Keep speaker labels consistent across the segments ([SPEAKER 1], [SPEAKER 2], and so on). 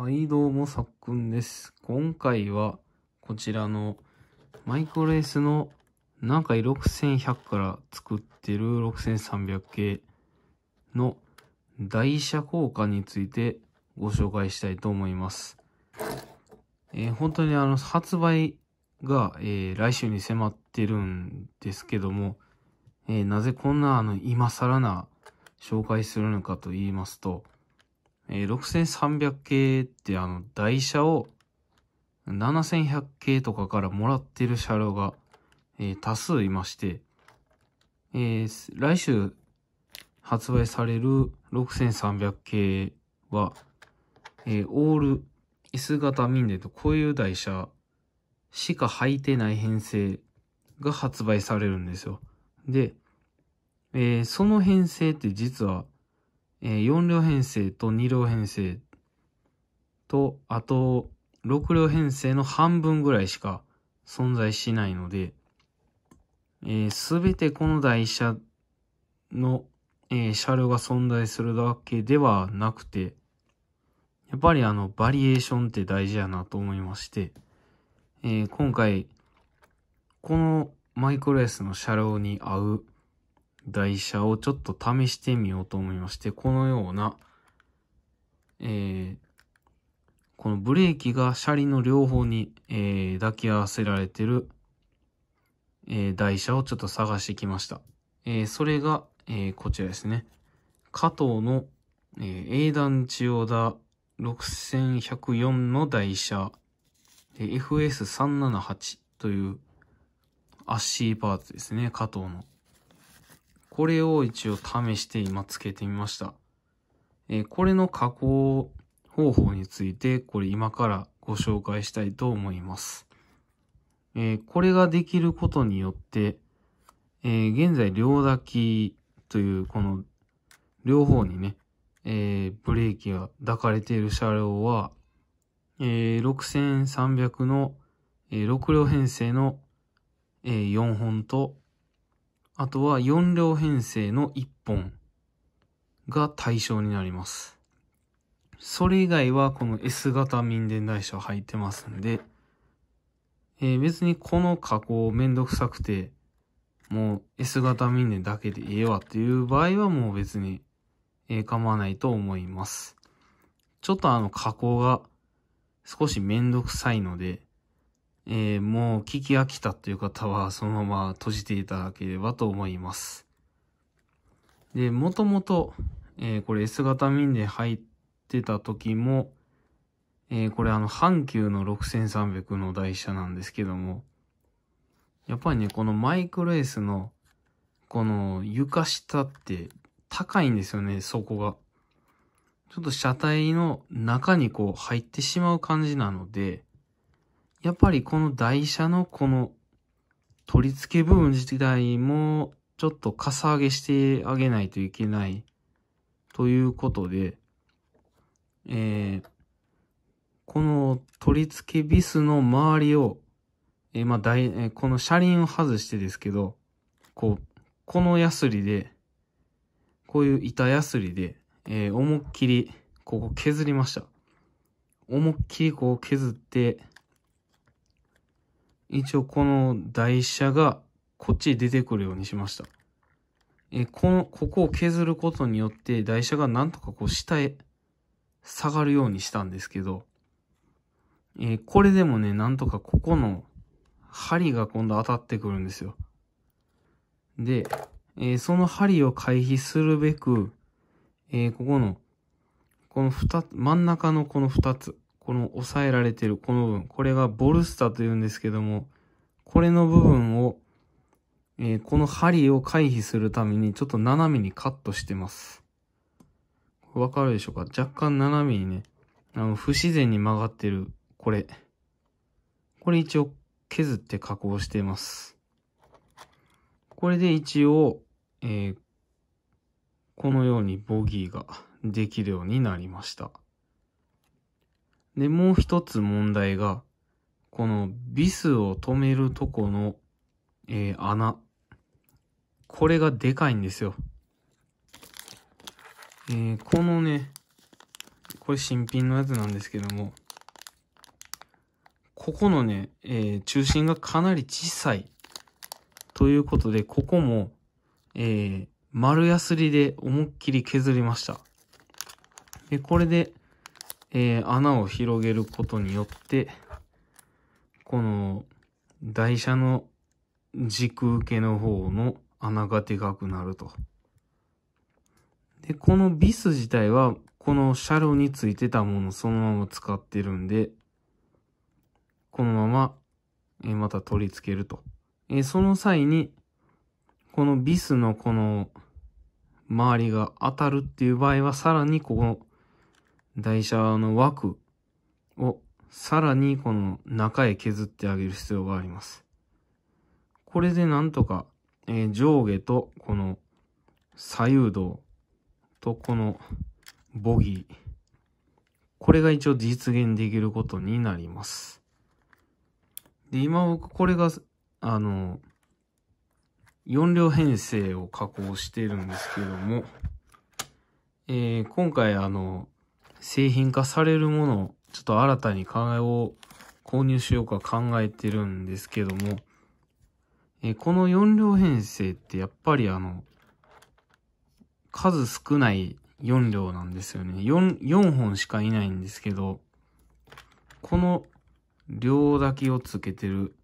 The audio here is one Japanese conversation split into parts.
[SPEAKER 1] はい、どうも、さっくんです。今回は、こちらのマイクロレスの南海6100から作ってる6300系の台車交換についてご紹介したいと思います。えー、本当にあの、発売が、えー、来週に迫ってるんですけども、えー、なぜこんなあの、今更な紹介するのかと言いますと、えー、6300系ってあの台車を7100系とかからもらってる車両が、えー、多数いまして、えー、来週発売される6300系は、えー、オール S 型ミンデとこういう台車しか履いてない編成が発売されるんですよ。で、えー、その編成って実はえー、4両編成と2両編成と、あと6両編成の半分ぐらいしか存在しないので、えー、全てこの台車の、えー、車両が存在するわけではなくて、やっぱりあの、バリエーションって大事やなと思いまして、えー、今回、このマイクロ S の車両に合う、台車をちょっと試してみようと思いまして、このような、えー、このブレーキが車輪の両方に、えー、抱き合わせられてる、えー、台車をちょっと探してきました。えそれが、えこちらですね。加藤の、え英断千代田6104の台車、FS378 というアッシーパーツですね、加藤の。これを一応試して今つけてみました。えー、これの加工方法について、これ今からご紹介したいと思います。えー、これができることによって、えー、現在両抱きというこの両方にね、えー、ブレーキが抱かれている車両は、えー、6300の、えー、6両編成の、えー、4本と、あとは4両編成の1本が対象になります。それ以外はこの S 型民電台車入ってますんで、えー、別にこの加工めんどくさくて、もう S 型民電だけでええわっていう場合はもう別に、えー、構わないと思います。ちょっとあの加工が少しめんどくさいので、えー、もう聞き飽きたという方はそのまま閉じていただければと思います。で、もともと、えー、これ S 型ンで入ってた時も、えー、これあの阪急の6300の台車なんですけども、やっぱりね、このマイクロ S のこの床下って高いんですよね、底が。ちょっと車体の中にこう入ってしまう感じなので、やっぱりこの台車のこの取り付け部分自体もちょっとかさ上げしてあげないといけないということで、えー、この取り付けビスの周りを、えー、まあえー、この車輪を外してですけど、こう、このヤスリで、こういう板ヤスリで、えー、思いっきりここ削りました。思いっきりこう削って、一応この台車がこっちに出てくるようにしました。えこの、ここを削ることによって台車がなんとかこう下へ下がるようにしたんですけど、えこれでもね、なんとかここの針が今度当たってくるんですよ。で、えー、その針を回避するべく、えー、ここの、この二つ、真ん中のこの二つ、この押さえられてるこの部分、これがボルスタというんですけども、これの部分を、えー、この針を回避するためにちょっと斜めにカットしてます。わかるでしょうか若干斜めにね、あの、不自然に曲がってる、これ。これ一応削って加工してます。これで一応、えー、このようにボギーができるようになりました。で、もう一つ問題が、このビスを止めるとこの、えー、穴。これがでかいんですよ。えー、このね、これ新品のやつなんですけども、ここのね、えー、中心がかなり小さい。ということで、ここも、えー、丸ヤスリで思いっきり削りました。で、これで、えー、穴を広げることによって、この台車の軸受けの方の穴がでかくなると。で、このビス自体は、この車両についてたものそのまま使ってるんで、このまま、えー、また取り付けると。えー、その際に、このビスのこの、周りが当たるっていう場合は、さらにこの台車の枠をさらにこの中へ削ってあげる必要があります。これでなんとか、えー、上下とこの左右動とこのボギー、これが一応実現できることになります。で、今僕これが、あの、4両編成を加工してるんですけども、えー、今回あの、製品化されるものをちょっと新たに考えを購入しようか考えてるんですけども、えこの4両編成ってやっぱりあの、数少ない4両なんですよね。4、4本しかいないんですけど、この両だけをつけてる、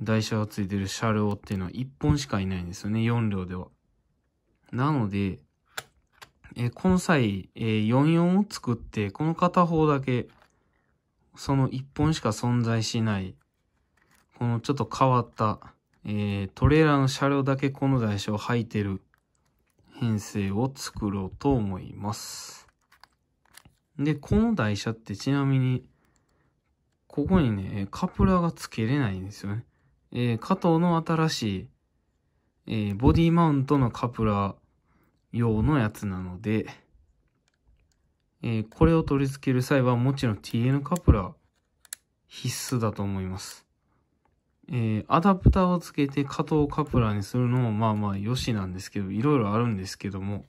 [SPEAKER 1] 台車がついてる車両っていうのは1本しかいないんですよね、4両では。なので、えこの際、え44を作って、この片方だけ、その1本しか存在しない、このちょっと変わった、えトレーラーの車両だけこの台車を履いてる編成を作ろうと思います。で、この台車ってちなみに、ここにね、カプラーが付けれないんですよね。えー、加藤の新しい、えー、ボディマウントのカプラー、用のやつなので、えー、これを取り付ける際はもちろん TN カプラー必須だと思います。えー、アダプターをつけて加藤カプラーにするのもまあまあ良しなんですけど、いろいろあるんですけども、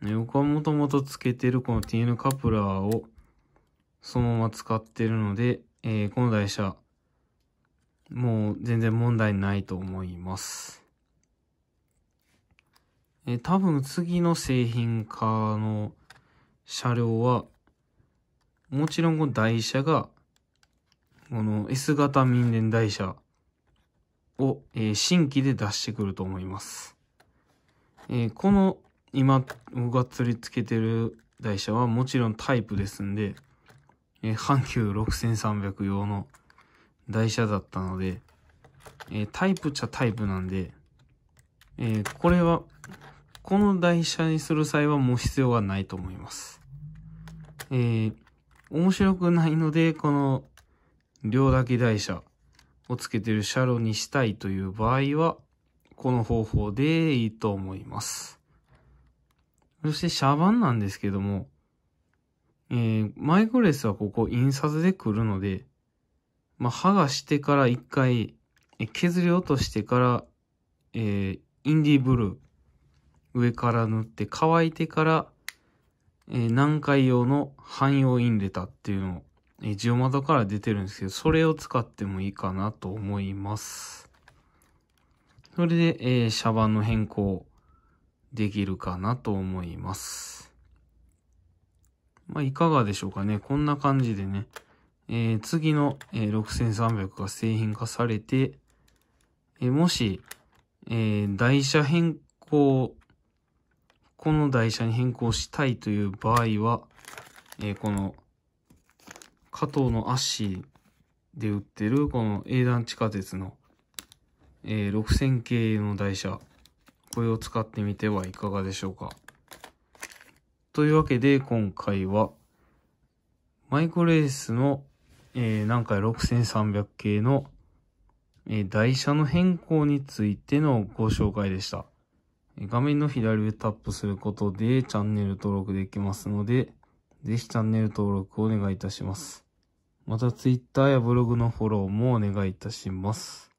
[SPEAKER 1] ね、僕はもともとつけてるこの TN カプラーをそのまま使ってるので、えー、この台車、もう全然問題ないと思います。えー、多分次の製品化の車両は、もちろんこの台車が、この S 型民電台車を、えー、新規で出してくると思います。えー、この今、僕が釣りつけてる台車はもちろんタイプですんで、えー、阪急6300用の台車だったので、えー、タイプっちゃタイプなんで、えー、これはこの台車にする際はもう必要はないと思います。えー、面白くないので、この両抱き台車をつけてる車両にしたいという場合は、この方法でいいと思います。そしてシャバンなんですけども、えー、マイクレスはここ印刷で来るので、まあ、剥がしてから一回、削り落としてから、えー、インディブルー、上から塗って乾いてから、えー、南海用の汎用インレタっていうのを、えー、ジオマドから出てるんですけど、それを使ってもいいかなと思います。それで、えー、シャバの変更できるかなと思います。まあ、いかがでしょうかね。こんな感じでね、えー、次の、えー、6300が製品化されて、えー、もし、えー、台車変更この台車に変更したいという場合は、えー、この、加藤の足で売ってる、この英断地下鉄の、えー、6000系の台車、これを使ってみてはいかがでしょうか。というわけで、今回は、マイクレースの、えー、南6300系の、えー、台車の変更についてのご紹介でした。画面の左上タップすることでチャンネル登録できますので、ぜひチャンネル登録をお願いいたします。また Twitter やブログのフォローもお願いいたします。